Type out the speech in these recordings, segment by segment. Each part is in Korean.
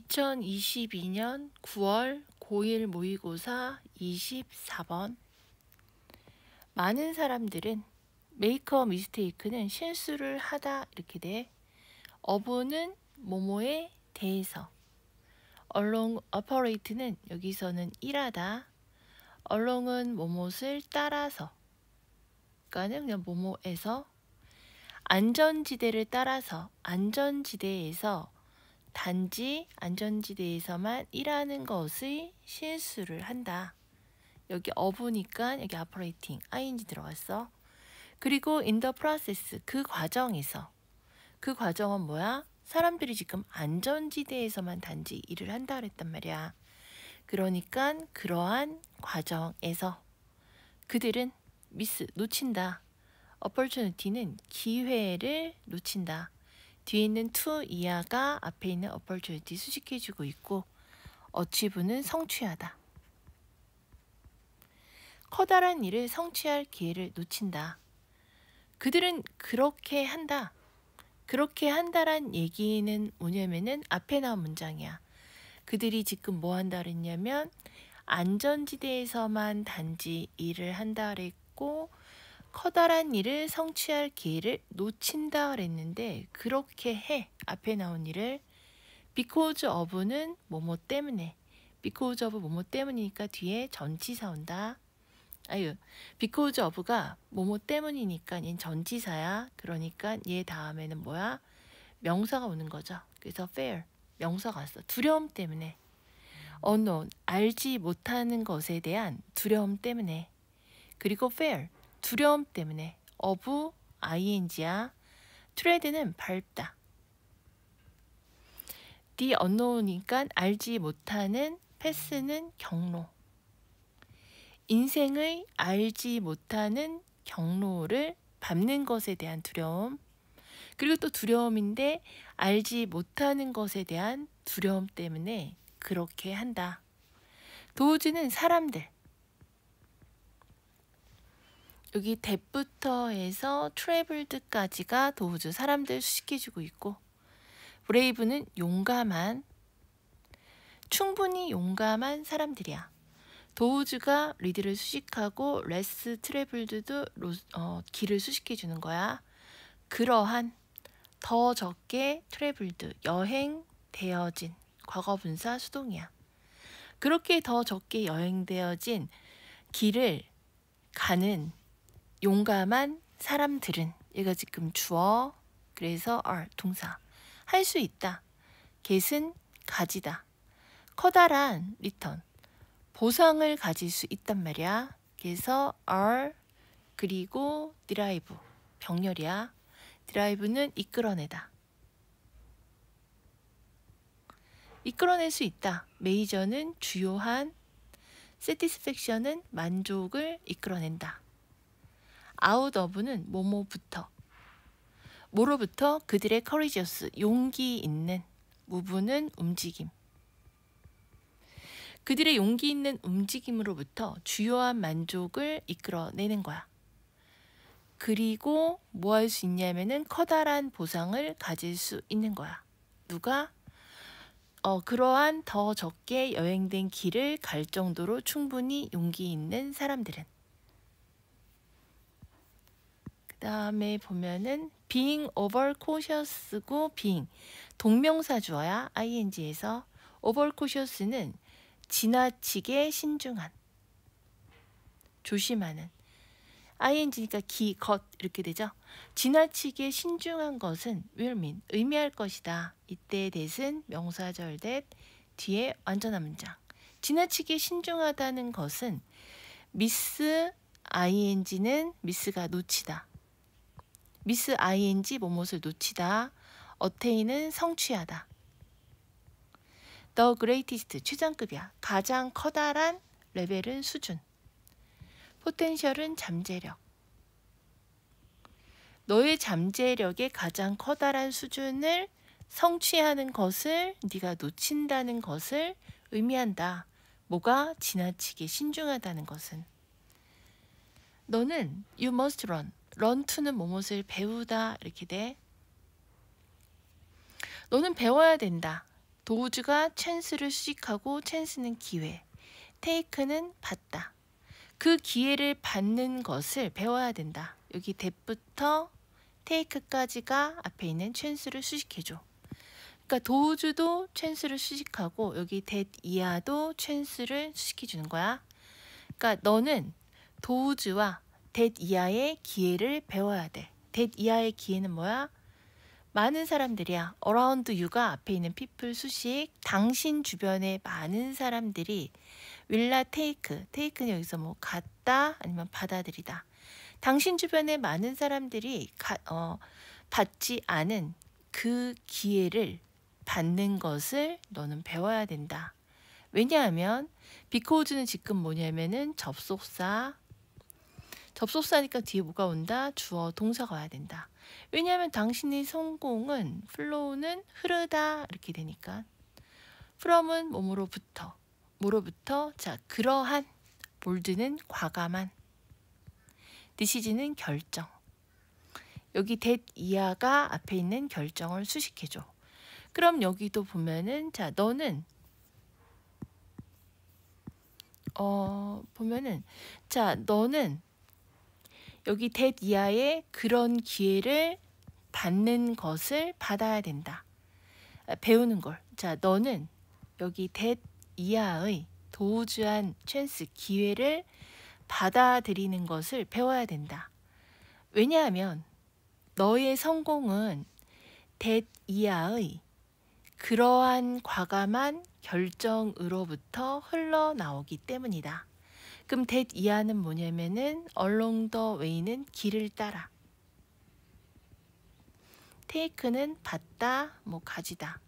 2022년 9월 고일 모의고사 24번 많은 사람들은 메이커 미스테이크는 실수를 하다 이렇게 돼 어부는 모모에 대해서 along o p 는 여기서는 일하다 a l 은 모모를 따라서 그러니까는 그냥 모모에서 안전지대를 따라서 안전지대에서 단지 안전지대에서만 일하는 것의 실수를 한다. 여기 어부니까 여기 operating, ing 들어갔어. 그리고 in the process, 그 과정에서. 그 과정은 뭐야? 사람들이 지금 안전지대에서만 단지 일을 한다 그랬단 말이야. 그러니까 그러한 과정에서 그들은 미스, 놓친다. opportunity는 기회를 놓친다. 뒤에 있는 to 이하가 앞에 있는 opportunity 수식해주고 있고 achieve는 성취하다. 커다란 일을 성취할 기회를 놓친다. 그들은 그렇게 한다. 그렇게 한다란 얘기는 뭐냐면은 앞에 나온 문장이야. 그들이 지금 뭐 한다 그랬냐면 안전지대에서만 단지 일을 한다 그랬고 커다란 일을 성취할 기회를 놓친다 그랬는데 그렇게 해 앞에 나온 일을 because of는 뭐뭐 때문에 because of 뭐뭐 때문이니까 뒤에 전치사 온다. 아유, because of가 뭐뭐 때문이니까 얘 전치사야. 그러니까 얘 다음에는 뭐야? 명사가 오는 거죠. 그래서 f a r 명사가 왔어. 두려움 때문에 unknown 알지 못하는 것에 대한 두려움 때문에 그리고 f a r 두려움 때문에 어부 ing야 트레드는 밟다. the unknown이니까 알지 못하는 패스는 경로. 인생의 알지 못하는 경로를 밟는 것에 대한 두려움. 그리고 또 두려움인데 알지 못하는 것에 대한 두려움 때문에 그렇게 한다. 도우즈는 사람들, 여기 댓부터 에서 트래블드까지가 도우즈 사람들 수식해주고 있고 브레이브는 용감한 충분히 용감한 사람들이야. 도우즈가 리드를 수식하고 레스 트래블드도 로, 어, 길을 수식해 주는 거야. 그러한 더 적게 트래블드 여행 되어진 과거 분사 수동이야. 그렇게 더 적게 여행 되어진 길을 가는 용감한 사람들은 얘가 지금 주어 그래서 are 동사 할 수 있다. 겟은 가지다. 커다란 리턴 보상을 가질 수 있단 말이야. 그래서 are 그리고 드라이브 병렬이야. 드라이브는 이끌어내다. 이끌어낼 수 있다. 메이저는 주요한, satisfaction은 만족을 이끌어낸다. 아웃 어브는 뭐뭐부터 뭐로부터 그들의 커리지어스 용기 있는 무브는 움직임 그들의 용기 있는 움직임으로부터 주요한 만족을 이끌어내는 거야. 그리고 뭐 할 수 있냐면은 커다란 보상을 가질 수 있는 거야. 누가 어, 그러한 더 적게 여행된 길을 갈 정도로 충분히 용기 있는 사람들은 다음에 보면은 being overcautious고 being 동명사 주어야 ing에서 overcautious는 지나치게 신중한 조심하는 ing니까 기, 겉 이렇게 되죠. 지나치게 신중한 것은 will mean 의미할 것이다. 이때 대신 명사절 대 뒤에 완전한 문장 지나치게 신중하다는 것은 미스 ing는 미스가 놓치다. 미스 ing 뭐뭇을 놓치다. 어테인은 성취하다. The greatest 최장급이야 가장 커다란 레벨은 수준. 포텐셜은 잠재력. 너의 잠재력의 가장 커다란 수준을 성취하는 것을 네가 놓친다는 것을 의미한다. 뭐가 지나치게 신중하다는 것은. 너는 you must run. 런투는 무엇을 배우다 이렇게 돼. 너는 배워야 된다. 도우즈가 찬스를 수식하고 찬스는 기회, 테이크는 받다. 그 기회를 받는 것을 배워야 된다. 여기 대부터 테이크까지가 앞에 있는 찬스를 수식해줘. 그러니까 도우즈도 찬스를 수식하고 여기 대 이하도 찬스를 수식해주는 거야. 그러니까 너는 도우즈와 that 이하의 기회를 배워야 돼. that 이하의 기회는 뭐야? 많은 사람들이야. around you가 앞에 있는 people 수식 당신 주변에 많은 사람들이 will take, take는 여기서 뭐 갖다 아니면 받아들이다. 당신 주변에 많은 사람들이 가, 어, 받지 않은 그 기회를 받는 것을 너는 배워야 된다. 왜냐하면 비코즈는 지금 뭐냐면은 접속사 접속사니까 뒤에 뭐가 온다? 주어 동사가 와야 된다. 왜냐하면 당신의 성공은 f l o 는 흐르다 이렇게 되니까 from은 몸으로부터 뭐로부터 자 그러한 볼드는 과감한 디시즈는 결정 여기 t 이하가 앞에 있는 결정을 수식해줘 그럼 여기도 보면은 자 너는 어 보면은 자 너는 여기 대 이하의 그런 기회를 받는 것을 받아야 된다. 아, 배우는 걸. 자, 너는 여기 대 이하의 도우주한 찬스 기회를 받아들이는 것을 배워야 된다. 왜냐하면 너의 성공은 대 이하의 그러한 과감한 결정으로부터 흘러나오기 때문이다. 그럼 that 이하는 뭐냐면은 along the way는 길을 따라. take는 받다, 뭐 가지다.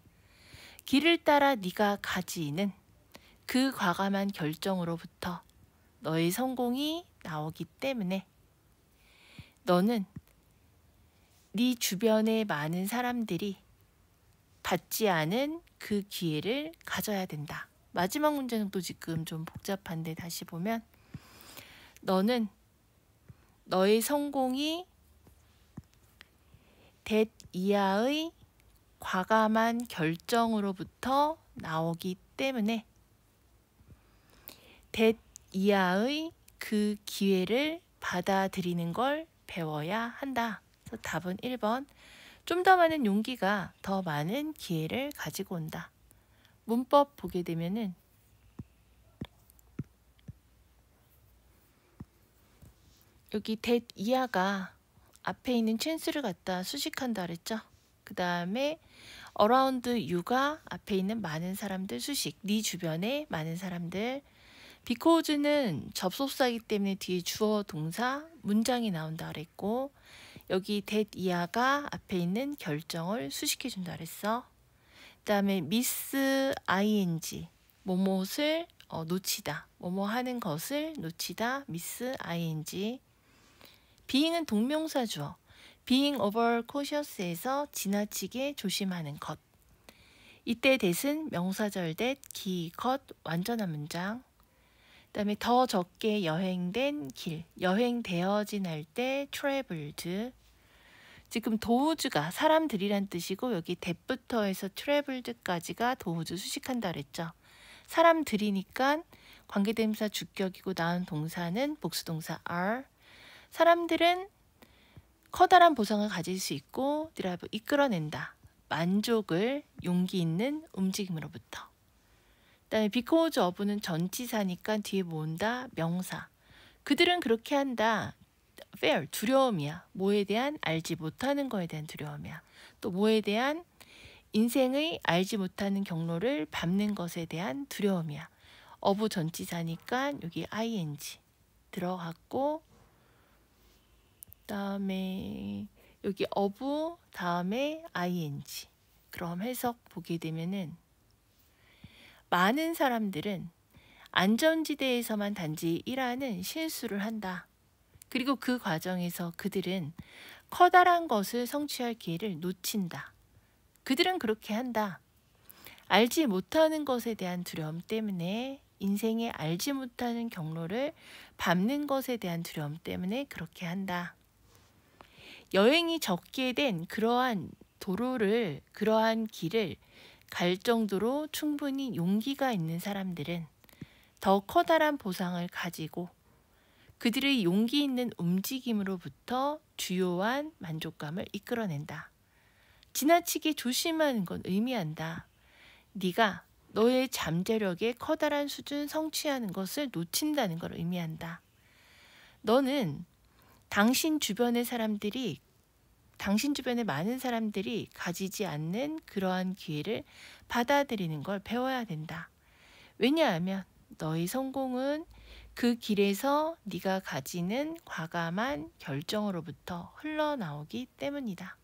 길을 따라 네가 가지는 그 과감한 결정으로부터 너의 성공이 나오기 때문에 너는 네 주변의 많은 사람들이 받지 않은 그 기회를 가져야 된다. 마지막 문제는 또 지금 좀 복잡한데 다시 보면 너는 너의 성공이 대 이하의 과감한 결정으로부터 나오기 때문에 대 이하의 그 기회를 받아들이는 걸 배워야 한다. 그래서 답은 1번. 좀 더 많은 용기가 더 많은 기회를 가지고 온다. 문법 보게 되면은 여기 대 이하가 앞에 있는 찬스를 갖다 수식한다 그랬죠. 그 다음에 어라운드 유가 앞에 있는 많은 사람들 수식, 네 주변에 많은 사람들 비코즈는 접속사이기 때문에 뒤에 주어 동사 문장이 나온다 그랬고 여기 대 이하가 앞에 있는 결정을 수식해 준다 그랬어. 다음에 미스 ing 뭐뭇을 어, 놓치다 뭐뭐 하는 것을 놓치다 미스 ing being은 동명사 주 being over cautious에서 지나치게 조심하는 것 이때 대신 명사절 대 기, 것, 완전한 문장 그 다음에 더 적게 여행된 길, 여행되어진 할때 트래블드 지금 도우즈가 사람들이란 뜻이고 여기 대부터 해서 트래블드까지가 도우즈 수식한다 그랬죠. 사람들이니까 관계대명사 주격이고 나은 동사는 복수동사 are. 사람들은 커다란 보상을 가질 수 있고 드라이브 이끌어낸다. 만족을 용기 있는 움직임으로부터. 그다음에 비코우즈 어부는 전치사니까 뒤에 모은다 명사. 그들은 그렇게 한다. fear 두려움이야. 뭐에 대한 알지 못하는 거에 대한 두려움이야. 또 뭐에 대한 인생의 알지 못하는 경로를 밟는 것에 대한 두려움이야. 어부 전치사니까 여기 ing 들어갔고 그다음에 여기 어부 다음에 ing 그럼 해석 보게 되면은 많은 사람들은 안전지대에서만 단지 일하는 실수를 한다. 그리고 그 과정에서 그들은 커다란 것을 성취할 기회를 놓친다. 그들은 그렇게 한다. 알지 못하는 것에 대한 두려움 때문에 인생의 알지 못하는 경로를 밟는 것에 대한 두려움 때문에 그렇게 한다. 여행이 적게 된 그러한 도로를, 그러한 길을 갈 정도로 충분히 용기가 있는 사람들은 더 커다란 보상을 가지고 그들의 용기 있는 움직임으로부터 주요한 만족감을 이끌어낸다. 지나치게 조심하는 건 의미한다. 네가 너의 잠재력의 커다란 수준 성취하는 것을 놓친다는 걸 의미한다. 너는 당신 주변의 사람들이 당신 주변의 많은 사람들이 가지지 않는 그러한 기회를 받아들이는 걸 배워야 된다. 왜냐하면 너의 성공은 그 길에서 네가 가지는 과감한 결정으로부터 흘러나오기 때문이다.